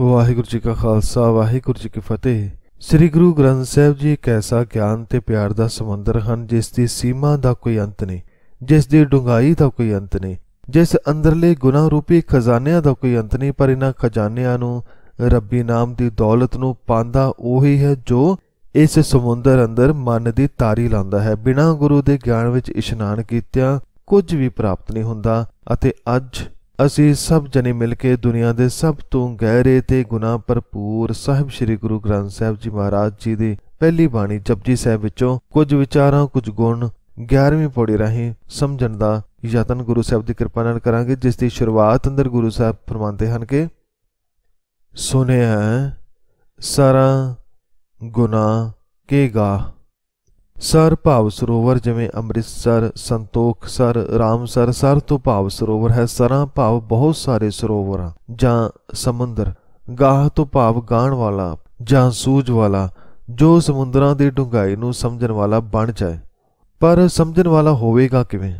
ਵਾਹਿਗੁਰੂ ਜੀ ਕਾ ਖਾਲਸਾ ਵਾਹਿਗੁਰੂ ਜੀ ਕੀ ਫਤਿਹ ਸ੍ਰੀ ਗੁਰੂ ਗ੍ਰੰਥ ਸਾਹਿਬ ਜੀ ਇੱਕ ਐਸਾ ਗਿਆਨ ਤੇ ਪਿਆਰ ਦਾ ਸਮੁੰਦਰ ਹਨ ਜਿਸ ਦੀ ਸੀਮਾ ਦਾ ਕੋਈ ਅੰਤ ਨਹੀਂ ਜਿਸ ਦੀ ਡੂੰਘਾਈ ਦਾ ਕੋਈ ਅੰਤ ਨਹੀਂ ਜਿਸ ਅੰਦਰਲੇ ਗੁਨਾ ਰੂਪੀ ਖਜ਼ਾਨਿਆਂ ਦਾ ਕੋਈ ਅੰਤ ਨਹੀਂ ਪਰ ਇਹਨਾਂ ਖਜ਼ਾਨਿਆਂ ਨੂੰ ਰੱਬੀ ਨਾਮ ਦੀ ਦੌਲਤ ਨੂੰ ਪਾਉਂਦਾ ਉਹੀ ਹੈ ਜੋ ਇਸ ਸਮੁੰਦਰ ਅੰਦਰ ਮਨ ਦੀ ਤਾਰੀ ਲਾਉਂਦਾ ਹੈ ਬਿਨਾਂ ਗੁਰੂ ਦੇ ਗਿਆਨ ਵਿੱਚ ਇਸ਼ਨਾਨ ਕੀਤਿਆਂ ਕੁਝ ਵੀ ਪ੍ਰਾਪਤ ਨਹੀਂ ਹੁੰਦਾ ਅਤੇ ਅੱਜ ਅਸੀਂ ਸਭ ਜਣੇ ਮਿਲ ਕੇ ਦੁਨੀਆ ਦੇ ਸਭ ਤੋਂ ਗਹਿਰੇ ਤੇ ਗੁਨਾਹ ਭਰਪੂਰ ਸਾਹਿਬ ਸ੍ਰੀ ਗੁਰੂ ਗ੍ਰੰਥ ਸਾਹਿਬ ਜੀ ਮਹਾਰਾਜ ਜੀ ਦੀ ਪਹਿਲੀ ਬਾਣੀ ਜਪਜੀ ਸਾਹਿਬ ਵਿੱਚੋਂ ਕੁਝ ਵਿਚਾਰਾਂ ਕੁਝ ਗੁਣ 11ਵੀਂ ਪੌੜੀ ਰਾਹੀਂ ਸਮਝਣ ਦਾ ਯਤਨ ਗੁਰੂ ਸਾਹਿਬ ਦੀ ਕਿਰਪਾ ਨਾਲ ਕਰਾਂਗੇ ਜਿਸ ਦੀ ਸ਼ੁਰੂਆਤ ਅੰਦਰ ਗੁਰੂ ਸਾਹਿਬ ਫਰਮਾਉਂਦੇ ਹਨ ਕਿ ਸੁਨਿਆ ਸਾਰਾ ਗੁਨਾਹ ਕੇ ਗਾ ਸਰ ਭਾਵ ਸਰੋਵਰ ਜਿਵੇਂ ਅੰਮ੍ਰਿਤਸਰ ਸੰਤੋਖ ਸਰ ਰਾਮਸਰ ਸਰ ਤੋਂ ਭਾਵ ਸਰੋਵਰ ਹੈ ਸਰਾਂ ਭਾਵ ਬਹੁਤ ਸਾਰੇ ਸਰੋਵਰਾਂ ਜਾਂ ਸਮੁੰਦਰ ਗਾਹ ਤੋਂ ਭਾਵ ਗਾਣ ਵਾਲਾ ਜਾਂ ਸੂਝ ਵਾਲਾ ਜੋ ਸਮੁੰਦਰਾਂ ਦੀ ਡੁੰਗਾਈ ਨੂੰ ਸਮਝਣ ਵਾਲਾ ਬਣ ਜਾਏ ਪਰ ਸਮਝਣ ਵਾਲਾ ਹੋਵੇਗਾ ਕਿਵੇਂ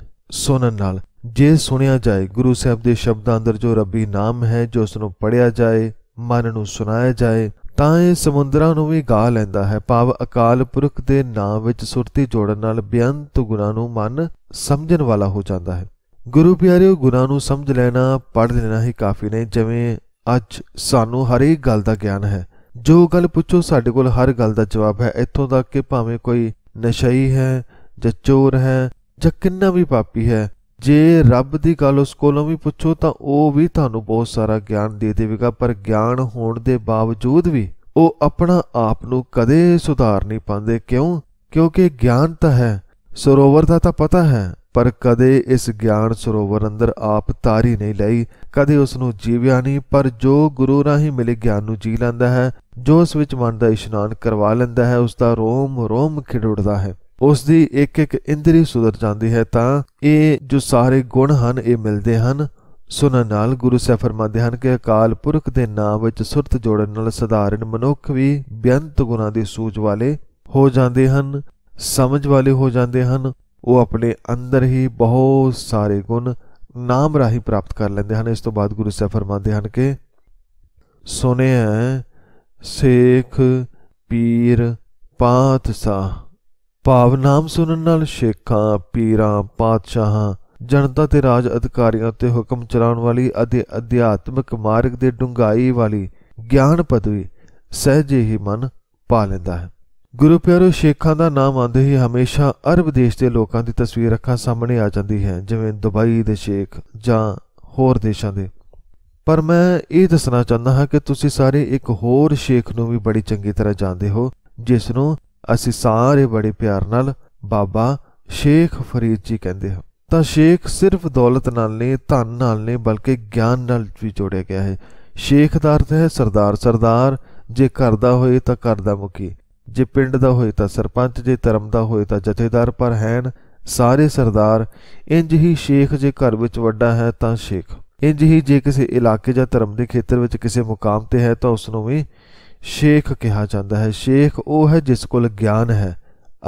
ਸੁਣਨ ਨਾਲ ਜੇ ਸੁਣਿਆ ਜਾਏ ਗੁਰੂ ਸਾਹਿਬ ਦੇ ਸ਼ਬਦਾਂ ਅੰਦਰ ਜੋ ਰੱਬੀ ਨਾਮ ਹੈ ਜੋ ਉਸ ਨੂੰ ਪੜਿਆ ਜਾਏ ਮਨ ਨੂੰ ਸੁਣਾਇਆ ਜਾਏ ਤਾਂ ਇਹ ਸਮੁੰਦਰਾਂ ਨੂੰ ਵੀ ਗਾ ਲੈਂਦਾ ਹੈ ਭਾਵ ਅਕਾਲ ਪੁਰਖ ਦੇ ਨਾਮ ਵਿੱਚ ਸੁਰਤੀ ਜੋੜਨ ਨਾਲ ਬਿਆੰਤ ਗੁਣਾ ਨੂੰ ਮਨ ਸਮਝਣ ਵਾਲਾ ਹੋ ਜਾਂਦਾ ਹੈ ਗੁਰੂ ਪਿਆਰਿਓ ਗੁਣਾ ਨੂੰ ਸਮਝ ਲੈਣਾ ਪੜ ਲੈਣਾ ਹੀ ਕਾਫੀ ਨਹੀਂ ਜਿਵੇਂ ਅੱਜ ਸਾਨੂੰ ਹਰੇਕ ਗੱਲ ਦਾ ਗਿਆਨ ਹੈ ਜੋ ਗੱਲ ਪੁੱਛੋ ਸਾਡੇ ਕੋਲ ਹਰ ਗੱਲ ਦਾ ਜਵਾਬ ਹੈ ਇੱਥੋਂ ਤੱਕ ਕਿ ਭਾਵੇਂ ਕੋਈ ਨਸ਼ਈ ਹੈ ਜਾਂ ਚੋਰ ਹੈ ਜਾਂ ਕਿੰਨਾ ਵੀ ਪਾਪੀ ਹੈ ਜੇ ਰੱਬ ਦੀ ਗੱਲ ਉਸ ਕੋਲੋਂ ਵੀ ਪੁੱਛੋ ਤਾਂ ਉਹ ਵੀ ਤੁਹਾਨੂੰ ਬਹੁਤ ਸਾਰਾ ਗਿਆਨ ਦੇ ਦੇਵੇਗਾ ਪਰ ਗਿਆਨ ਹੋਣ ਦੇ ਬਾਵਜੂਦ ਵੀ ਉਹ ਆਪਣਾ ਆਪ ਨੂੰ ਕਦੇ ਸੁਧਾਰ ਨਹੀਂ ਪਾਉਂਦੇ ਕਿਉਂ ਕਿਉਂਕਿ ਗਿਆਨ ਤਾਂ ਹੈ ਸਰੋਵਰ ਦਾ ਤਾਂ ਪਤਾ ਹੈ ਪਰ ਕਦੇ ਇਸ ਗਿਆਨ ਸਰੋਵਰ ਅੰਦਰ ਆਪ ਤਾਰੀ ਨਹੀਂ ਲਈ ਕਦੇ ਉਸ ਨੂੰ ਜੀਵਿਆ ਨਹੀਂ ਪਰ ਜੋ ਗੁਰੂ ਰਾਹੀਂ ਮਿਲੇ ਗਿਆਨ ਨੂੰ ਜੀ ਲੈਂਦਾ ਹੈ ਜੋ ਉਸ ਵਿੱਚ ਮਨ ਦਾ ਇਸ਼ਨਾਨ ਕਰਵਾ ਲੈਂਦਾ ਹੈ ਉਸ ਦਾ ਰੋਮ ਰੋਮ ਖਿੜ ਹੈ ਉਸ ਦੀ ਇੱਕ ਇੱਕ ਇੰਦਰੀ ਸੁਧਰ ਜਾਂਦੀ ਹੈ ਤਾਂ ਇਹ ਜੋ ਸਾਰੇ ਗੁਣ ਹਨ ਇਹ ਮਿਲਦੇ ਹਨ ਸੁਣਨ ਨਾਲ ਗੁਰੂ ਸਾਹਿਬ ਫਰਮਾਉਂਦੇ ਹਨ ਕਿ ਅਕਾਲ ਪੁਰਖ ਦੇ ਨਾਮ ਵਿੱਚ ਸੁਰਤ ਜੋੜਨ ਨਾਲ ਸਧਾਰਨ ਮਨੁੱਖ ਵੀ ਬੇਅੰਤ ਗੁਣਾ ਦੀ ਸੂਝ ਵਾਲੇ ਹੋ ਜਾਂਦੇ ਹਨ ਸਮਝ ਵਾਲੇ ਹੋ ਜਾਂਦੇ ਹਨ ਉਹ ਆਪਣੇ ਅੰਦਰ ਹੀ ਬਹੁਤ ਸਾਰੇ ਗੁਣ ਨਾਮ ਰਾਹੀਂ ਪ੍ਰਾਪਤ ਕਰ ਲੈਂਦੇ ਹਨ ਇਸ ਤੋਂ ਬਾਅਦ ਗੁਰੂ ਸਾਹਿਬ ਫਰਮਾਉਂਦੇ ਹਨ ਕਿ ਸੋਨੇ ਸੇਖ ਪੀਰ ਪਾਤਸ਼ਾਹ ਭਾਵ ਨਾਮ ਸੁਣਨ ਨਾਲ ਸ਼ੇਖਾਂ ਪੀਰਾਂ ਪਾਤਸ਼ਾਹਾਂ ਜਨਤਾ ਤੇ ਰਾਜ ਅਧਿਕਾਰੀਆਂ ਤੇ ਹੁਕਮ ਚਲਾਉਣ ਵਾਲੀ ਅਧਿ ਅਧਿਆਤਮਿਕ ਮਾਰਗ ਦੇ ਡੁੰਗਾਈ ਵਾਲੀ ਗਿਆਨ ਪਦਵੀ ਸਹਜੇ ਹੀ ਮਨ ਪਾ ਲੈਂਦਾ ਹੈ ਗੁਰੂ ਪਿਆਰੋ ਸ਼ੇਖਾਂ ਦਾ ਨਾਮ ਆਉਂਦੇ ਹੀ ਹਮੇਸ਼ਾ ਅਰਬ ਦੇਸ਼ ਦੇ ਲੋਕਾਂ ਦੀ ਤਸਵੀਰ ਅੱਖਾਂ ਸਾਹਮਣੇ ਆ ਜਾਂਦੀ ਹੈ ਜਿਵੇਂ ਦੁਬਈ ਦੇ ਸ਼ੇਖ ਜਾਂ ਹੋਰ ਦੇਸ਼ਾਂ ਦੇ ਪਰ ਮੈਂ ਇਹ ਦੱਸਣਾ ਚਾਹੁੰਦਾ ਹਾਂ ਕਿ ਤੁਸੀਂ ਸਾਰੇ ਇੱਕ ਹੋਰ ਸ਼ੇਖ ਨੂੰ ਵੀ ਬੜੀ ਚੰਗੀ ਤਰ੍ਹਾਂ ਜਾਣਦੇ ਹੋ ਜਿਸ ਨੂੰ ਅਸੀਂ ਸਾਰੇ ਬੜੇ ਪਿਆਰ ਨਾਲ ਬਾਬਾ ਸ਼ੇਖ ਫਰੀਦ ਜੀ ਕਹਿੰਦੇ ਹਾਂ ਤਾਂ ਸ਼ੇਖ ਸਿਰਫ ਦੌਲਤ ਨਾਲ ਨਹੀਂ ਧਨ ਨਾਲ ਨਹੀਂ ਬਲਕਿ ਗਿਆਨ ਨਾਲ ਵੀ ਜੋੜਿਆ ਗਿਆ ਹੈ ਸ਼ੇਖ ਦਾ ਅਰਥ ਹੈ ਸਰਦਾਰ ਸਰਦਾਰ ਜੇ ਘਰ ਦਾ ਹੋਏ ਤਾਂ ਘਰ ਦਾ ਮੁਖੀ ਜੇ ਪਿੰਡ ਦਾ ਹੋਏ ਤਾਂ ਸਰਪੰਚ ਜੇ ਧਰਮ ਦਾ ਹੋਏ ਤਾਂ ਜਥੇਦਾਰ ਪਰ ਹੈਨ ਸਾਰੇ ਸਰਦਾਰ ਇੰਜ ਹੀ ਸ਼ੇਖ ਜੇ ਘਰ ਵਿੱਚ ਵੱਡਾ ਹੈ ਤਾਂ ਸ਼ੇਖ ਇੰਜ ਹੀ ਜੇ ਕਿਸੇ ਇਲਾਕੇ ਜਾਂ ਧਰਮ ਦੇ ਖੇਤਰ ਵਿੱਚ ਕਿਸੇ ਮੁਕਾਮ ਤੇ ਹੈ ਤਾਂ ਉਸ ਨੂੰ ਵੀ ਸ਼ੇਖ ਕਿਹਾ ਜਾਂਦਾ ਹੈ ਸ਼ੇਖ ਉਹ ਹੈ ਜਿਸ ਕੋਲ ਗਿਆਨ ਹੈ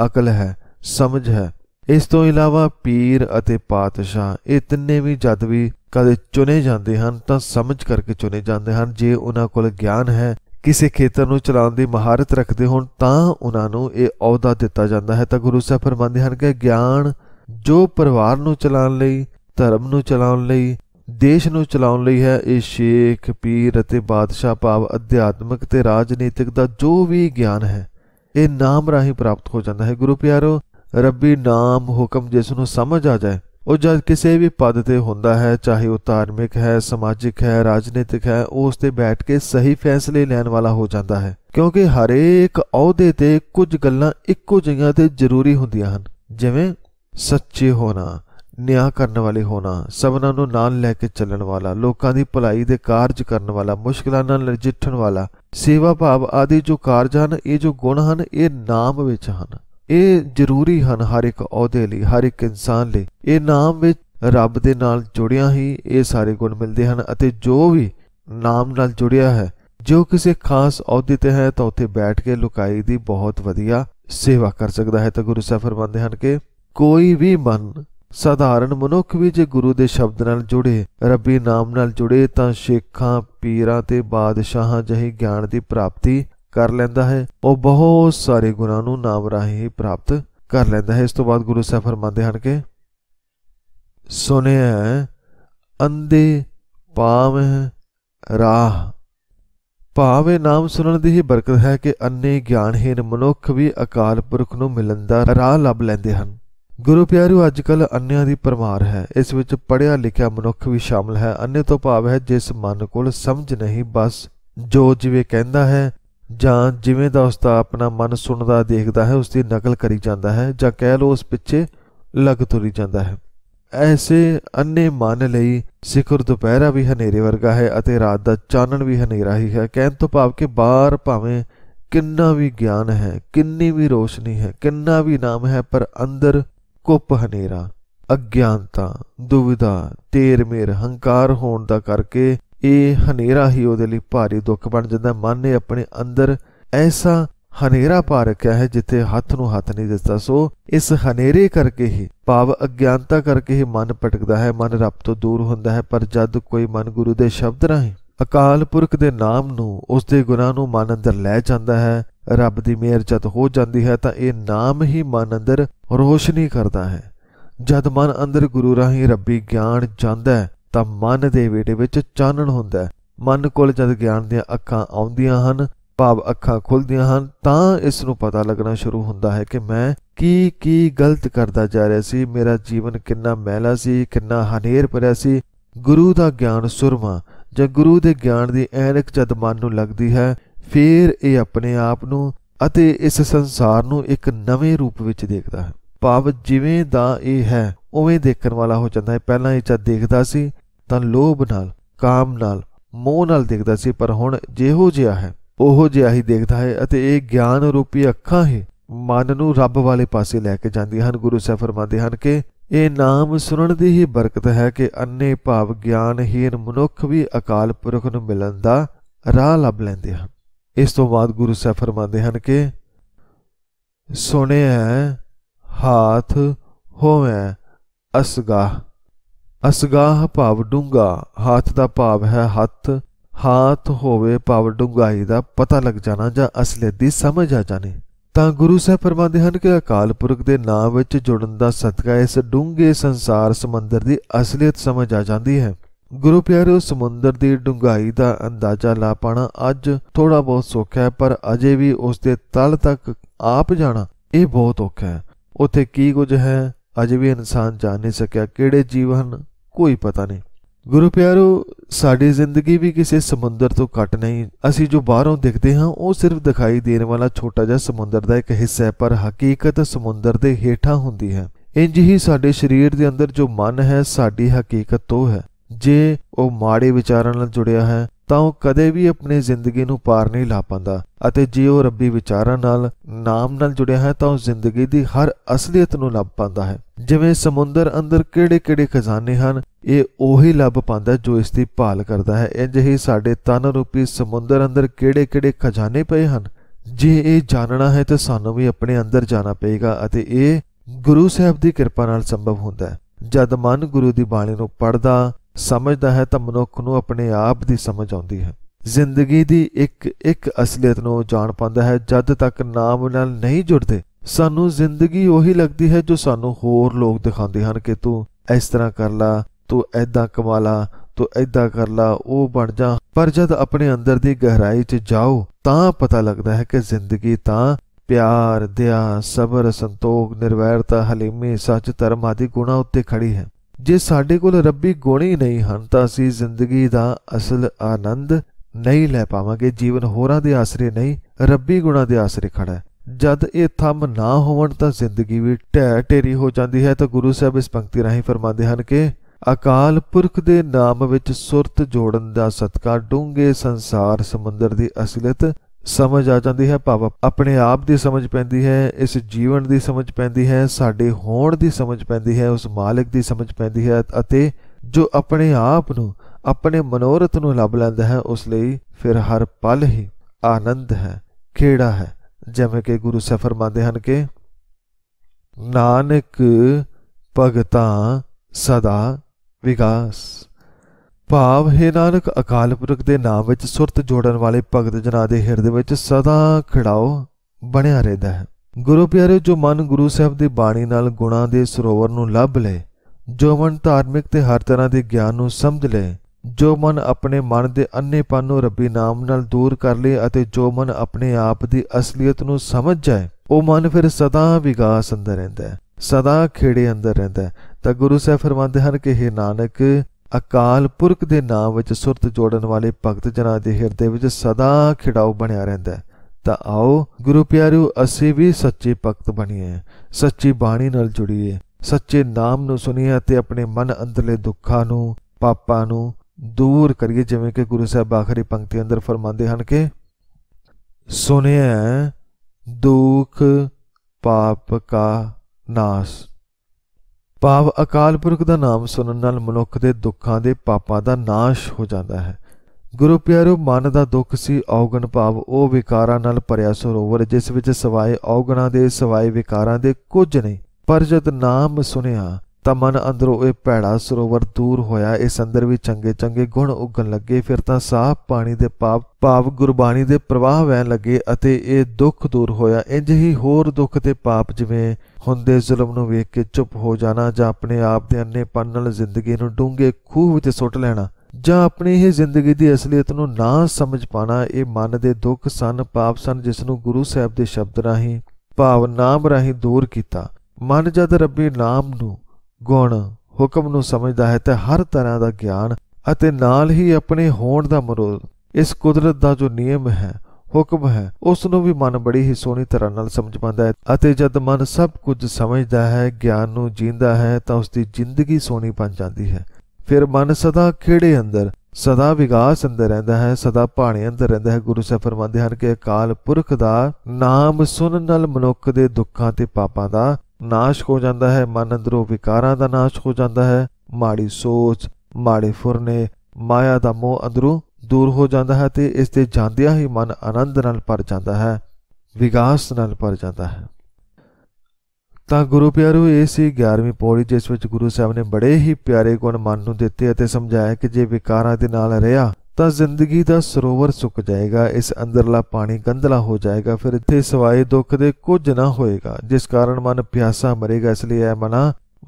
ਅਕਲ ਹੈ ਸਮਝ ਹੈ ਇਸ ਤੋਂ ਇਲਾਵਾ ਪੀਰ ਅਤੇ ਪਾਤਸ਼ਾਹ ਇਹ ਤਿੰਨੇ ਵੀ ਜਦ ਵੀ ਕਦੇ ਚੁਣੇ ਜਾਂਦੇ ਹਨ ਤਾਂ ਸਮਝ ਕਰਕੇ ਚੁਣੇ ਜਾਂਦੇ ਹਨ ਜੇ ਉਹਨਾਂ ਕੋਲ ਗਿਆਨ ਹੈ ਕਿਸੇ ਖੇਤਰ ਨੂੰ ਚਲਾਉਣ ਦੀ ਮਹਾਰਤ ਰੱਖਦੇ ਹੋਣ ਤਾਂ ਉਹਨਾਂ ਨੂੰ ਇਹ ਅਹੁਦਾ ਦਿੱਤਾ ਜਾਂਦਾ ਹੈ ਤਾਂ ਗੁਰੂ ਸਾਹਿਬ ਫਰਮਾਉਂਦੇ ਹਨ ਕਿ ਗਿਆਨ ਜੋ ਪਰਿਵਾਰ ਨੂੰ ਚਲਾਉਣ ਲਈ ਧਰਮ ਨੂੰ ਚਲਾਉਣ ਲਈ ਦੇਸ਼ ਨੂੰ ਚਲਾਉਣ ਲਈ ਹੈ ਇਹ ਸ਼ੇਖ ਪੀਰ ਅਤੇ ਬਾਦਸ਼ਾਹ ਭਾਵ ਅਧਿਆਤਮਿਕ ਤੇ ਰਾਜਨੀਤਿਕ ਦਾ ਜੋ ਵੀ ਗਿਆਨ ਹੈ ਇਹ ਨਾਮ ਰਾਹੀਂ ਪ੍ਰਾਪਤ ਹੋ ਜਾਂਦਾ ਹੈ ਗੁਰੂ ਪਿਆਰੋ ਰੱਬੀ ਨਾਮ ਹੁਕਮ ਜਿਸ ਨੂੰ ਸਮਝ ਆ ਜਾਏ ਉਹ ਜਦ ਕਿਸੇ ਵੀ ਪਦ ਤੇ ਹੁੰਦਾ ਹੈ ਚਾਹੇ ਉਹ ਧਾਰਮਿਕ ਹੈ ਸਮਾਜਿਕ ਹੈ ਰਾਜਨੀਤਿਕ ਹੈ ਉਸ ਤੇ ਬੈਠ ਕੇ ਸਹੀ ਫੈਸਲੇ ਲੈਣ ਵਾਲਾ ਹੋ ਜਾਂਦਾ ਹੈ ਕਿਉਂਕਿ ਹਰੇਕ ਅਹੁਦੇ ਤੇ ਕੁਝ ਗੱਲਾਂ ਇੱਕੋ ਜਿਹੀਆਂ ਤੇ ਜ਼ਰੂਰੀ ਹੁੰਦੀਆਂ ਹਨ ਜਿਵੇਂ ਸੱਚੇ ਹੋਣਾ ਨਿਆਂ ਕਰਨ ਵਾਲੇ ਹੋਣਾ ਸਭਨਾਂ ਨੂੰ ਨਾਲ ਲੈ ਕੇ ਚੱਲਣ ਵਾਲਾ ਲੋਕਾਂ ਦੀ ਭਲਾਈ ਦੇ ਕਾਰਜ ਕਰਨ ਵਾਲਾ ਮੁਸ਼ਕਲਾਂ ਨਾਲ ਲੜਜਿੱਠਣ ਵਾਲਾ ਸੇਵਾ ਭਾਵ ਆਦਿ ਜੋ ਕਾਰਜ ਹਨ ਇਹ ਜੋ ਗੁਣ ਹਨ ਇਹ ਨਾਮ ਵਿੱਚ ਹਨ ਇਹ ਜ਼ਰੂਰੀ ਹਨ ਹਰ ਇੱਕ ਅਹੁਦੇ ਲਈ ਹਰ ਇੱਕ ਇਨਸਾਨ ਲਈ ਇਹ ਨਾਮ ਵਿੱਚ ਰੱਬ ਦੇ ਨਾਲ ਜੁੜਿਆ ਹੀ ਇਹ ਸਾਰੇ ਗੁਣ ਮਿਲਦੇ ਹਨ ਅਤੇ ਜੋ ਵੀ ਨਾਮ ਨਾਲ ਜੁੜਿਆ ਹੈ ਜੋ ਕਿਸੇ ਖਾਸ ਅਹੁਦੇ ਤੇ ਹੈ ਤਾਂ ਉੱਥੇ ਬੈਠ ਕੇ ਲੁਕਾਈ ਦੀ ਬਹੁਤ ਵਧੀਆ ਸੇਵਾ ਕਰ ਸਕਦਾ ਹੈ ਤਾਂ ਗੁਰੂ ਸਾਹਿਬ ਫਰਮਾਉਂਦੇ ਹਨ ਕਿ ਕੋਈ ਵੀ ਮਨ ਸਾਧਾਰਨ ਮਨੁੱਖ ਵੀ ਜੇ ਗੁਰੂ ਦੇ ਸ਼ਬਦ ਨਾਲ ਜੁੜੇ ਰੱਬੀ ਨਾਮ ਨਾਲ ਜੁੜੇ ਤਾਂ ਸ਼ੇਖਾਂ ਪੀਰਾਂ ਤੇ ਬਾਦਸ਼ਾਹਾਂ ਜਹੇ ਗਿਆਨ ਦੀ ਪ੍ਰਾਪਤੀ ਕਰ ਲੈਂਦਾ ਹੈ ਉਹ ਬਹੁਤ ਸਾਰੇ ਗੁਰਾਂ ਨੂੰ ਨਾਮ ਰਾਹੀਂ ਹੀ ਪ੍ਰਾਪਤ ਕਰ ਲੈਂਦਾ ਹੈ ਇਸ ਤੋਂ ਬਾਅਦ ਗੁਰੂ ਸਾਹਿਬ ਫਰਮਾਉਂਦੇ ਹਨ ਕਿ ਸੁਨਿਆ ਅੰਦੇ ਪਾਵ ਰਾਹ ਭਾਵੇਂ ਨਾਮ ਸੁਣਨ ਦੀ ਹੀ ਬਰਕਤ ਹੈ ਕਿ ਅੰਨੇ ਗਿਆਨਹੀਨ ਮਨੁੱਖ ਵੀ ਅਕਾਲ ਪੁਰਖ ਨੂੰ ਮਿਲਣ ਦਾ ਰਾਹ ਲੱਭ ਲੈਂਦੇ ਹਨ ਗੁਰੂ ਪਿਆਰਿਓ ਅੱਜਕੱਲ ਅੰਨਿਆਂ ਦੀ ਪਰਮਾਰ ਹੈ ਇਸ ਵਿੱਚ ਪੜਿਆ ਲਿਖਿਆ ਮਨੁੱਖ ਵੀ ਸ਼ਾਮਲ ਹੈ ਅੰਨੇ ਤੋਂ ਭਾਵ ਹੈ ਜਿਸ ਮਨ ਕੋਲ ਸਮਝ ਨਹੀਂ ਬਸ ਜੋ ਜਿਵੇਂ ਕਹਿੰਦਾ ਹੈ ਜਾਂ ਜਿਵੇਂ ਦਾ ਉਸਤਾ ਆਪਣਾ ਮਨ ਸੁਣਦਾ ਦੇਖਦਾ ਹੈ ਉਸ ਦੀ ਨਕਲ ਕਰੀ ਜਾਂਦਾ ਹੈ ਜਾਂ ਕਹਿ ਲੋ ਉਸ ਪਿੱਛੇ ਲੱਗ ਤੁਰੀ ਜਾਂਦਾ ਹੈ ਐਸੇ ਅੰਨੇ ਮਨ ਲਈ ਸਿਖਰ ਦੁਪਹਿਰਾ ਵੀ ਹਨੇਰੇ ਵਰਗਾ ਹੈ ਅਤੇ ਰਾਤ ਦਾ ਚਾਨਣ ਵੀ ਹਨੇਰਾ ਹੀ ਹੈ ਕਹਿਣ ਤੋਂ ਭਾਵ ਕਿ ਬਾਹਰ ਭਾਵੇਂ ਕਿੰਨਾ ਵੀ ਗਿਆਨ ਹੈ ਕਿੰਨੀ ਵੀ ਰੋਸ਼ਨੀ ਹੈ ਕਿੰਨਾ ਵੀ ਨਾਮ ਹੈ ਪਰ ਅੰਦਰ ਕੁੱਪ ਹਨੇਰਾ ਅਗਿਆਨਤਾ ਦੁਵਿਧਾ ਤੇਰ ਮੇਰ ਹੰਕਾਰ ਹੋਣ ਦਾ ਕਰਕੇ ਇਹ ਹਨੇਰਾ ਹੀ ਉਹਦੇ ਲਈ ਭਾਰੀ ਦੁੱਖ ਬਣ ਜਾਂਦਾ ਮਨ ਨੇ ਆਪਣੇ ਅੰਦਰ ਐਸਾ ਹਨੇਰਾ ਪਾ ਰੱਖਿਆ ਹੈ ਜਿੱਥੇ ਹੱਥ ਨੂੰ ਹੱਥ ਨਹੀਂ ਦਿਸਦਾ ਸੋ ਇਸ ਹਨੇਰੇ ਕਰਕੇ ਹੀ ਭਾਵ ਅਗਿਆਨਤਾ ਕਰਕੇ ਹੀ ਮਨ ਭਟਕਦਾ ਹੈ ਮਨ ਰੱਬ ਤੋਂ ਦੂਰ ਹੁੰਦਾ ਹੈ ਪਰ ਜਦ ਕੋਈ ਮਨ ਗੁਰੂ ਦੇ ਸ਼ਬਦ ਰਾਹੀਂ ਅਕਾਲ ਪੁਰਖ ਦੇ ਨਾਮ ਨੂੰ ਉਸ ਦੇ ਗੁਣਾਂ ਨੂੰ ਮਨ ਅੰਦਰ ਲੈ ਜਾਂਦਾ ਹੈ ਰੱਬ ਦੀ ਮਿਹਰ ਜਦ ਹੋ ਜਾਂਦੀ ਹੈ ਤਾਂ ਇਹ ਨਾਮ ਹੀ ਮਨ ਅੰਦਰ ਰੋਸ਼ਨੀ ਕਰਦਾ ਹੈ ਜਦ ਮਨ ਅੰਦਰ ਗੁਰੂ ਰਾਹੀਂ ਰੱਬੀ ਗਿਆਨ ਜਾਂਦਾ ਹੈ ਤਾਂ ਮਨ ਦੇ ਵੇੜੇ ਵਿੱਚ ਚਾਨਣ ਹੁੰਦਾ ਹੈ ਮਨ ਕੋਲ ਜਦ ਗਿਆਨ ਦੀਆਂ ਅੱਖਾਂ ਆਉਂਦੀਆਂ ਹਨ ਭਾਵ ਅੱਖਾਂ ਖੁੱਲਦੀਆਂ ਹਨ ਤਾਂ ਇਸ ਨੂੰ ਪਤਾ ਲੱਗਣਾ ਸ਼ੁਰੂ ਹੁੰਦਾ ਹੈ ਕਿ ਮੈਂ ਕੀ ਕੀ ਗਲਤ ਕਰਦਾ ਜਾ ਰਿਹਾ ਸੀ ਮੇਰਾ ਜੀਵਨ ਕਿੰਨਾ ਮੈਲਾ ਸੀ ਕਿੰਨਾ ਹਨੇਰ ਭਰਿਆ ਸੀ ਗੁਰੂ ਦਾ ਗਿਆਨ ਸੁਰਮਾ ਜੇ ਗੁਰੂ ਦੇ ਗਿਆਨ ਦੀ ਐਨਕ ਜਦ ਮਨ ਨੂੰ ਲੱਗਦੀ ਹੈ ਫਿਰ ਇਹ ਆਪਣੇ ਆਪ ਨੂੰ ਅਤੇ ਇਸ ਸੰਸਾਰ ਨੂੰ ਇੱਕ ਨਵੇਂ ਰੂਪ ਵਿੱਚ ਦੇਖਦਾ ਹੈ ਭਾਵ ਜਿਵੇਂ ਦਾ ਇਹ ਹੈ ਉਵੇਂ ਦੇਖਣ ਵਾਲਾ ਹੋ ਜਾਂਦਾ ਹੈ ਪਹਿਲਾਂ ਇਹ ਚਾ ਦੇਖਦਾ ਸੀ ਤਾਂ ਲੋਭ ਨਾਲ ਕਾਮ ਨਾਲ ਮੋਹ ਨਾਲ ਦੇਖਦਾ ਸੀ ਪਰ ਹੁਣ ਜਿਹੋ ਜਿਹਾ ਹੈ ਉਹੋ ਜਿਹਾ ਹੀ ਦੇਖਦਾ ਹੈ ਅਤੇ ਇਹ ਗਿਆਨ ਰੂਪੀ ਅੱਖਾਂ ਹੀ ਮਨ ਨੂੰ ਰੱਬ ਵਾਲੇ ਪਾਸੇ ਲੈ ਕੇ ਜਾਂਦੀਆਂ ਹਨ ਗੁਰੂ ਸਾਹਿਬ ਫਰਮਾਉਂਦੇ ਹਨ ਕਿ ਇਹ ਨਾਮ ਸੁਣਨ ਦੀ ਹੀ ਬਰਕਤ ਹੈ ਕਿ ਅੰਨੇ ਭਾਵ ਗਿਆਨਹੀਨ ਮਨੁੱਖ ਵੀ ਅਕਾਲ ਪੁਰਖ ਨੂੰ ਮਿਲਣ ਦਾ ਰਾਹ ਲੱਭ ਲੈਂਦੇ ਹਨ ਇਸ ਤੋਂ ਬਾਅਦ ਗੁਰੂ ਸਾਹਿਬ ਫਰਮਾਉਂਦੇ ਹਨ ਕਿ ਸੋਹਣਿਆ ਹਾਥ ਹੋਵੇ ਅਸਗਾ ਅਸਗਾ ਭਾਵ ਡੂੰਗਾ ਹੱਥ ਦਾ ਭਾਵ ਹੈ ਹੱਥ ਹੱਥ ਹੋਵੇ ਭਾਵ ਡੂੰਘਾਈ ਦਾ ਪਤਾ ਲੱਗ ਜਾਣਾ ਜਾਂ ਅਸਲੇ ਦੀ ਸਮਝ ਆ ਜਾਣੀ ਤਾਂ ਗੁਰੂ ਸਾਹਿਬ ਫਰਮਾਉਂਦੇ ਹਨ ਕਿ ਅਕਾਲ ਪੁਰਖ ਦੇ ਨਾਮ ਵਿੱਚ ਜੁੜਨ ਦਾ ਸਤਕਾ ਇਸ ਡੂੰਗੇ ਸੰਸਾਰ ਸਮੁੰਦਰ ਦੀ ਅਸਲੀਅਤ ਸਮਝ ਆ ਜਾਂਦੀ ਹੈ ਗੁਰੂ ਪਿਆਰਿਓ ਸਮੁੰਦਰ ਦੀ ਡੂੰਘਾਈ ਦਾ ਅੰਦਾਜ਼ਾ ਲਾ ਪਾਣਾ ਅੱਜ ਥੋੜਾ ਬਹੁਤ ਸੌਖਾ ਹੈ ਪਰ ਅਜੇ ਵੀ ਉਸ ਦੇ ਤਲ ਤੱਕ ਆਪ ਜਾਣਾ ਇਹ ਬਹੁਤ ਔਖਾ ਹੈ ਉੱਥੇ ਕੀ ਕੁਝ ਹੈ ਅਜੇ ਵੀ ਇਨਸਾਨ ਜਾਣ ਨਹੀਂ ਸਕਿਆ ਕਿਹੜੇ ਜੀਵ ਹਨ ਕੋਈ ਪਤਾ ਨਹੀਂ ਗੁਰੂ ਪਿਆਰੋ ਸਾਡੀ ਜ਼ਿੰਦਗੀ ਵੀ ਕਿਸੇ ਸਮੁੰਦਰ ਤੋਂ ਘੱਟ ਨਹੀਂ ਅਸੀਂ ਜੋ ਬਾਹਰੋਂ ਦੇਖਦੇ ਹਾਂ ਉਹ ਸਿਰਫ ਦਿਖਾਈ ਦੇਣ ਵਾਲਾ ਛੋਟਾ ਜਿਹਾ ਸਮੁੰਦਰ ਦਾ ਇੱਕ ਹਿੱਸਾ ਹੈ ਪਰ ਹਕੀਕਤ ਸਮੁੰਦਰ ਦੇ ਹੇਠਾਂ ਹੁੰਦੀ ਹੈ ਇੰਜ ਹੀ ਸਾਡੇ ਸਰੀਰ ਦੇ ਅੰਦਰ ਜੋ ਮਨ ਹੈ ਸਾਡੀ ਹਕੀਕਤ ਉਹ ਹੈ ਜੇ ਉਹ ਮਾੜੇ ਵਿਚਾਰਾਂ ਨਾਲ ਜੁੜਿਆ ਹੈ ਤਾਂ ਉਹ ਕਦੇ ਵੀ ਆਪਣੀ ਜ਼ਿੰਦਗੀ ਨੂੰ ਪਾਰ ਨਹੀਂ ਲਾ ਪਾਉਂਦਾ ਅਤੇ ਜੇ ਉਹ ਰੱਬੀ ਵਿਚਾਰਾਂ ਨਾਲ ਨਾਮ ਨਾਲ ਜੁੜਿਆ ਹੈ ਤਾਂ ਉਹ ਜ਼ਿੰਦਗੀ ਦੀ ਹਰ ਅਸਲੀਅਤ ਨੂੰ ਲੱਭ ਪਾਂਦਾ ਹੈ ਜਿਵੇਂ ਸਮੁੰਦਰ ਅੰਦਰ ਕਿਹੜੇ-ਕਿਹੜੇ ਖਜ਼ਾਨੇ ਹਨ ਇਹ ਉਹੀ ਲੱਭ ਪਾਂਦਾ ਜੋ ਇਸ ਦੀ ਭਾਲ ਕਰਦਾ ਹੈ ਇੰਜ ਹੀ ਸਾਡੇ ਤਨ ਰੂਪੀ ਸਮੁੰਦਰ ਅੰਦਰ ਕਿਹੜੇ-ਕਿਹੜੇ ਖਜ਼ਾਨੇ ਪਏ ਹਨ ਜੇ ਇਹ ਜਾਣਨਾ ਹੈ ਤਾਂ ਸਾਨੂੰ ਵੀ ਆਪਣੇ ਅੰਦਰ ਜਾਣਾ ਪਏਗਾ ਅਤੇ ਇਹ ਗੁਰੂ ਸਾਹਿਬ ਦੀ ਕਿਰਪਾ ਨਾਲ ਸੰਭਵ ਹੁੰਦਾ ਹੈ ਜਦ ਮਨ ਗੁਰੂ ਦੀ ਬਾਣੀ ਨੂੰ ਪੜਦਾ ਸਮਝਦਾ ਹੈ ਤਾਂ ਮਨੁੱਖ ਨੂੰ ਆਪਣੇ ਆਪ ਦੀ ਸਮਝ ਆਉਂਦੀ ਹੈ ਜ਼ਿੰਦਗੀ ਦੀ ਇੱਕ ਇੱਕ ਅਸਲੀਅਤ ਨੂੰ ਜਾਣ ਪਾਉਂਦਾ ਹੈ ਜਦ ਤੱਕ ਨਾਮ ਨਾਲ ਨਹੀਂ ਜੁੜਦੇ ਸਾਨੂੰ ਜ਼ਿੰਦਗੀ ਉਹੀ ਲੱਗਦੀ ਹੈ ਜੋ ਸਾਨੂੰ ਹੋਰ ਲੋਕ ਦਿਖਾਉਂਦੇ ਹਨ ਕਿ ਤੂੰ ਇਸ ਤਰ੍ਹਾਂ ਕਰ ਲਾ ਤੂੰ ਐਦਾਂ ਕਮਾ ਲਾ ਤੂੰ ਐਦਾਂ ਕਰ ਲਾ ਉਹ ਬਣ ਜਾ ਪਰ ਜਦ ਆਪਣੇ ਅੰਦਰ ਦੀ ਗਹਿਰਾਈ 'ਚ ਜਾਓ ਤਾਂ ਪਤਾ ਲੱਗਦਾ ਹੈ ਕਿ ਜ਼ਿੰਦਗੀ ਤਾਂ ਪਿਆਰ, ਦਇਆ, ਸਬਰ, ਸੰਤੋਖ, ਨਿਰਵੈਰਤਾ, ਹਲੀਮੀ, ਸੱਚ, ਧਰਮ ਆਦਿ ਗੁਣਾਂ ਉੱਤੇ ਖੜੀ ਹੈ ਜੇ ਸਾਡੇ ਕੋਲ ਰੱਬੀ ਗੁਣ ਹੀ ਨਹੀਂ ਹਨ ਤਾਂ ਅਸੀਂ ਜ਼ਿੰਦਗੀ ਦਾ ਅਸਲ ਆਨੰਦ ਨਹੀਂ ਲੈ ਪਾਵਾਂਗੇ ਜੀਵਨ ਹੋਰਾਂ ਦੇ ਆਸਰੇ ਨਹੀਂ ਰੱਬੀ ਗੁਣਾ ਦੇ ਆਸਰੇ ਖੜਾ ਹੈ ਜਦ ਇਹ ਥੰਮ ਨਾ ਹੋਵਣ ਤਾਂ ਜ਼ਿੰਦਗੀ ਵੀ ਢਹਿ ਢੇਰੀ ਹੋ ਜਾਂਦੀ ਹੈ ਤਾਂ ਗੁਰੂ ਸਾਹਿਬ ਇਸ ਪੰਕਤੀ ਰਾਹੀਂ ਫਰਮਾਉਂਦੇ ਹਨ ਕਿ ਅਕਾਲ ਪੁਰਖ ਦੇ ਨਾਮ ਵਿੱਚ ਸੁਰਤ ਜੋੜਨ ਦਾ ਸਤਕਾਰ ਡੂੰਗੇ ਸੰਸਾਰ ਸਮੁੰਦਰ ਦੀ ਅਸਲਤ ਸਮਝ ਆ ਜਾਂਦੀ ਹੈ ਭਾਵ ਆਪਣੇ ਆਪ ਦੀ ਸਮਝ ਪੈਂਦੀ ਹੈ ਇਸ ਜੀਵਨ ਦੀ ਸਮਝ ਪੈਂਦੀ ਹੈ ਸਾਡੇ ਹੋਣ ਦੀ ਸਮਝ ਪੈਂਦੀ ਹੈ ਉਸ ਮਾਲਕ ਦੀ ਸਮਝ ਪੈਂਦੀ ਹੈ ਅਤੇ ਜੋ ਆਪਣੇ ਆਪ ਨੂੰ ਆਪਣੇ ਮਨੋਰਥ ਨੂੰ ਲੱਭ ਲੈਂਦਾ ਹੈ ਉਸ ਲਈ ਫਿਰ ਹਰ ਪਲ ਹੀ ਆਨੰਦ ਹੈ ਖੇੜਾ ਹੈ ਜਿਵੇਂ ਕਿ ਗੁਰੂ ਸਾਹਿਬ ਫਰਮਾਉਂਦੇ ਹਨ ਕਿ ਨਾਨਕ ਭਗਤਾਂ ਸਦਾ ਵਿਗਾਸ ਭਾਵ ਹੈ ਨਾਨਕ ਅਕਾਲ ਪੁਰਖ ਦੇ ਨਾਮ ਵਿੱਚ ਸੁਰਤ ਜੋੜਨ ਵਾਲੇ ਭਗਤ ਜਨਾਂ ਦੇ ਹਿਰਦੇ ਵਿੱਚ ਸਦਾ ਖੜਾਓ ਬਣਿਆ ਰਹਿੰਦਾ ਹੈ ਗੁਰੂ ਪਿਆਰੇ ਜੋ ਮਨ ਗੁਰੂ ਸਾਹਿਬ ਦੀ ਬਾਣੀ ਨਾਲ ਗੁਣਾ ਦੇ ਸਰੋਵਰ ਨੂੰ ਲੱਭ ਲੇ ਜੋ ਮਨ ਧਾਰਮਿਕ ਤੇ ਹਰ ਤਰ੍ਹਾਂ ਦੇ ਗਿਆਨ ਨੂੰ ਸਮਝ ਲੇ ਜੋ ਮਨ ਆਪਣੇ ਮਨ ਦੇ ਅੰਨੇਪਨ ਨੂੰ ਰੱਬੀ ਨਾਮ ਨਾਲ ਦੂਰ ਕਰ ਲੇ ਅਤੇ ਜੋ ਮਨ ਆਪਣੇ ਆਪ ਦੀ ਅਸਲੀਅਤ ਨੂੰ ਸਮਝ ਜਾਏ ਉਹ ਮਨ ਫਿਰ ਸਦਾ ਵਿਗਾਸ ਅੰਦਰ ਰਹਿੰਦਾ ਹੈ ਸਦਾ ਖੇੜੇ ਅੰਦਰ ਰਹਿੰਦਾ ਹੈ ਤਾਂ ਗੁਰੂ ਸਾਹਿਬ ਫਰਮਾਉਂਦੇ ਹਨ ਕਿ हे ਨਾਨਕ ਅਕਾਲ ਪੁਰਖ ਦੇ ਨਾਮ ਵਿੱਚ ਸੁਰਤ ਜੋੜਨ ਵਾਲੇ ਭਗਤ ਜਨਾਂ ਦੇ ਹਿਰਦੇ ਵਿੱਚ ਸਦਾ ਖਿੜਾਉ ਬਣਿਆ ਰਹਿੰਦਾ ਹੈ ਤਾਂ ਆਓ ਗੁਰੂ ਪਿਆਰਿਓ ਅਸੀਂ ਵੀ ਸੱਚੇ ਭਗਤ ਬਣੀਏ ਸੱਚੀ ਬਾਣੀ ਨਾਲ ਜੁੜੀਏ ਸੱਚੇ ਨਾਮ ਨੂੰ ਸੁਣੀਏ ਅਤੇ ਆਪਣੇ ਮਨ ਅੰਦਰਲੇ ਦੁੱਖਾਂ ਨੂੰ ਪਾਪਾਂ ਨੂੰ ਦੂਰ ਕਰੀਏ ਜਿਵੇਂ ਕਿ ਗੁਰੂ ਸਾਹਿਬ ਆਖਰੀ ਪੰਕਤੀ ਅੰਦਰ ਫਰਮਾਉਂਦੇ ਹਨ ਕਿ ਸੁਣਿਆ ਦੁੱਖ ਪਾਪ ਕਾ ਨਾਸ ਭਾਵ ਅਕਾਲ ਪੁਰਖ ਦਾ ਨਾਮ ਸੁਣਨ ਨਾਲ ਮਨੁੱਖ ਦੇ ਦੁੱਖਾਂ ਦੇ ਪਾਪਾਂ ਦਾ ਨਾਸ਼ ਹੋ ਜਾਂਦਾ ਹੈ ਗੁਰੂ ਪਿਆਰੋ ਮਨ ਦਾ ਦੁੱਖ ਸੀ ਔਗਣ ਭਾਵ ਉਹ ਵਿਕਾਰਾਂ ਨਾਲ ਭਰਿਆ ਸਰੋਵਰ ਜਿਸ ਵਿੱਚ ਸਵਾਏ ਔਗਣਾਂ ਦੇ ਸਵਾਏ ਵਿਕਾਰਾਂ ਦੇ ਕੁਝ ਨਹੀਂ ਪਰ ਜਦ ਨਾਮ ਸੁਨਿਆ ਤਾਂ ਮਨ ਅੰਦਰੋਂ ਇਹ ਭੈੜਾ ਸਰੋਵਰ ਦੂਰ ਹੋਇਆ ਇਸ ਅੰਦਰ ਵੀ ਚੰਗੇ ਚੰਗੇ ਗੁਣ ਉੱਗਣ ਲੱਗੇ ਫਿਰ ਤਾਂ ਸਾਫ਼ ਪਾਣੀ ਦੇ ਪਾਪ ਪਾਪ ਗੁਰਬਾਣੀ ਦੇ ਪ੍ਰਵਾਹ ਵਹਿਣ ਲੱਗੇ ਅਤੇ ਇਹ ਦੁੱਖ ਦੂਰ ਹੋਇਆ ਇੰਜ ਹੀ ਹੋਰ ਦੁੱਖ ਤੇ ਪਾਪ ਜਿਵੇਂ ਹੁੰਦੇ ਜ਼ੁਲਮ ਨੂੰ ਵੇਖ ਕੇ ਚੁੱਪ ਹੋ ਜਾਣਾ ਜਾਂ ਆਪਣੇ ਆਪ ਦੇ ਅੰਨੇਪਨ ਨਾਲ ਜ਼ਿੰਦਗੀ ਨੂੰ ਡੂੰਘੇ ਖੂਹ ਵਿੱਚ ਸੁੱਟ ਲੈਣਾ ਜਾਂ ਆਪਣੀ ਹੀ ਜ਼ਿੰਦਗੀ ਦੀ ਅਸਲੀਅਤ ਨੂੰ ਨਾ ਸਮਝ ਪਾਣਾ ਇਹ ਮਨ ਦੇ ਦੁੱਖ ਸਨ ਪਾਪ ਸਨ ਜਿਸ ਨੂੰ ਗੁਰੂ ਸਾਹਿਬ ਦੇ ਸ਼ਬਦ ਰਾਹੀਂ ਭਾਵ ਨਾਮ ਰਾਹੀਂ ਦੂਰ ਕੀਤਾ ਮਨ ਜਦ ਰੱਬੀ ਨਾਮ ਨੂੰ ਗੁਣ ਹੁਕਮ ਨੂੰ ਸਮਝਦਾ ਹੈ ਤੇ ਹਰ ਤਰ੍ਹਾਂ ਦਾ ਗਿਆਨ ਅਤੇ ਨਾਲ ਹੀ ਆਪਣੇ ਹੋਣ ਦਾ ਮਰੋਦ ਇਸ ਕੁਦਰਤ ਦਾ ਜੋ ਨਿਯਮ ਹੈ ਹੁਕਮ ਹੈ ਉਸ ਨੂੰ ਵੀ ਮਨ ਬੜੀ ਹੀ ਸੋਹਣੀ ਤਰ੍ਹਾਂ ਨਾਲ ਸਮਝ ਪਾਉਂਦਾ ਹੈ ਅਤੇ ਜਦ ਮਨ ਸਭ ਕੁਝ ਸਮਝਦਾ ਹੈ ਗਿਆਨ ਨੂੰ ਜੀਂਦਾ ਹੈ ਤਾਂ ਉਸ ਦੀ ਜ਼ਿੰਦਗੀ ਸੋਹਣੀ ਬਣ ਜਾਂਦੀ ਹੈ ਫਿਰ ਮਨ ਸਦਾ ਖੇੜੇ ਅੰਦਰ ਸਦਾ ਵਿਗਾਸ ਅੰਦਰ ਰਹਿੰਦਾ ਹੈ ਸਦਾ ਪਾਣੇ ਅੰਦਰ ਰਹਿੰਦਾ ਹੈ ਗੁਰੂ ਸਾਹਿਬ ਫਰਮਾਉਂਦੇ ਹਨ ਕਿ ਅਕਾਲ ਪੁਰਖ ਦਾ ਨਾਮ ਸੁਣਨ ਨਾਲ ਮਨੁੱਖ ਦੇ ਦੁੱਖਾਂ ਤੇ ਪਾਪਾਂ ਦਾ ਨਾਸ਼ ਹੋ ਜਾਂਦਾ ਹੈ ਮਨ ਅੰਦਰੋਂ ਵਿਕਾਰਾਂ ਦਾ ਨਾਸ਼ ਹੋ ਜਾਂਦਾ ਹੈ ਮਾੜੀ ਸੋਚ ਮਾੜੇ ਫੁਰਨੇ ਮਾਇਆ ਦਾ ਮੋਹ ਅੰਦਰੋਂ ਦੂਰ ਹੋ ਜਾਂਦਾ ਹੈ ਤੇ ਇਸ ਦੇ ਜਾਂਦਿਆਂ ਹੀ ਮਨ ਆਨੰਦ ਨਾਲ ਭਰ ਜਾਂਦਾ ਹੈ ਵਿਗਾਸ ਨਾਲ ਭਰ ਜਾਂਦਾ ਹੈ ਤਾਂ ਗੁਰੂ ਪਿਆਰੂ ਇਹ ਸੀ 11ਵੀਂ ਪੌੜੀ ਜਿਸ ਵਿੱਚ ਗੁਰੂ ਸਾਹਿਬ ਨੇ ਬੜੇ ਹੀ ਪਿਆਰੇ ਗੁਣ ਮਨ ਨੂੰ ਦਿੱਤੇ ਅਤੇ ਸਮਝਾਇਆ ਕਿ ਜੇ ਵਿਕਾਰਾਂ ਦੇ ਨਾਲ ਰਿਹਾ ਤਾਂ ਜ਼ਿੰਦਗੀ ਦਾ ਸਰੋਵਰ ਸੁੱਕ ਜਾਏਗਾ ਇਸ ਅੰਦਰਲਾ ਪਾਣੀ ਗੰਧਲਾ ਹੋ ਜਾਏਗਾ ਫਿਰ ਇੱਥੇ ਸਵਾਏ ਦੁੱਖ ਦੇ ਕੁਝ ਨਾ ਹੋਏਗਾ ਜਿਸ ਕਾਰਨ ਮਨ ਪਿਆਸਾ ਮਰੇਗਾ ਇਸ ਲਈ ਐ ਮਨਾ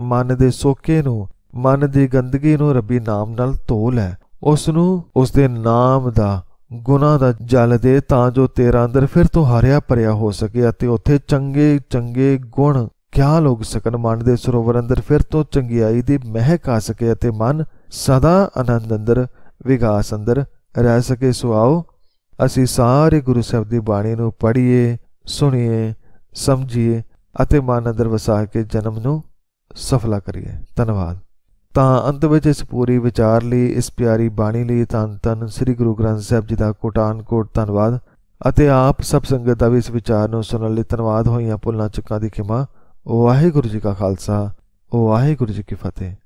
ਮਨ ਦੇ ਸੋਕੇ ਨੂੰ ਮਨ ਦੀ ਗੰਦਗੀ ਨੂੰ ਰੱਬੀ ਨਾਮ ਨਾਲ ਧੋ ਲੈ ਉਸ ਨੂੰ ਉਸ ਦੇ ਨਾਮ ਦਾ ਗੁਨਾਹ ਦਾ ਜਲ ਦੇ ਤਾਂ ਜੋ ਤੇਰਾ ਅੰਦਰ ਫਿਰ ਤੋਂ ਹਰਿਆ ਭਰਿਆ ਹੋ ਸਕੇ ਅਤੇ ਉੱਥੇ ਚੰਗੇ ਚੰਗੇ ਗੁਣ ਕਿਆ ਲੋਗ ਸਕਣ ਮਨ ਦੇ ਸਰੋਵਰ ਅੰਦਰ ਫਿਰ ਤੋਂ ਚੰਗਿਆਈ ਦੀ ਮਹਿਕ ਆ ਸਕੇ ਅਤੇ ਮਨ ਸਦਾ ਆਨੰਦ ਅੰਦਰ ਵਿਗਾਸ ਅੰਦਰ ਰਹਿ ਸਕੇ ਸੋ ਆਓ ਅਸੀਂ ਸਾਰੇ ਗੁਰੂ ਸਾਹਿਬ ਦੀ ਬਾਣੀ ਨੂੰ ਪੜ੍ਹੀਏ ਸੁਣੀਏ ਸਮਝੀਏ ਅਤੇ ਮਨ ਅੰਦਰ ਵਸਾ ਕੇ ਜਨਮ ਨੂੰ ਸਫਲਾ ਕਰੀਏ ਧੰਨਵਾਦ ਤਾਂ ਅੰਤ ਵਿੱਚ ਇਸ ਪੂਰੀ ਵਿਚਾਰ ਲਈ ਇਸ ਪਿਆਰੀ ਬਾਣੀ ਲਈ ਤਨ ਤਨ ਸ੍ਰੀ ਗੁਰੂ ਗ੍ਰੰਥ ਸਾਹਿਬ ਜੀ ਦਾ ਕੋਟਾਨ ਕੋਟ ਧੰਨਵਾਦ ਅਤੇ ਆਪ ਸਭ ਸੰਗਤ ਦਾ ਵੀ ਇਸ ਵਿਚਾਰ ਨੂੰ ਸੁਣਨ ਲਈ ਧੰਨਵਾਦ ਹੋਈਆਂ ਪੁੱਲਾਂ ਚੁੱਕਾਂ ਦੀ ਖਿਮਾ ਵਾਹਿਗੁਰੂ ਜੀ ਕਾ ਖਾਲਸਾ ਵਾਹਿਗੁਰੂ ਜੀ ਕੀ ਫਤਿਹ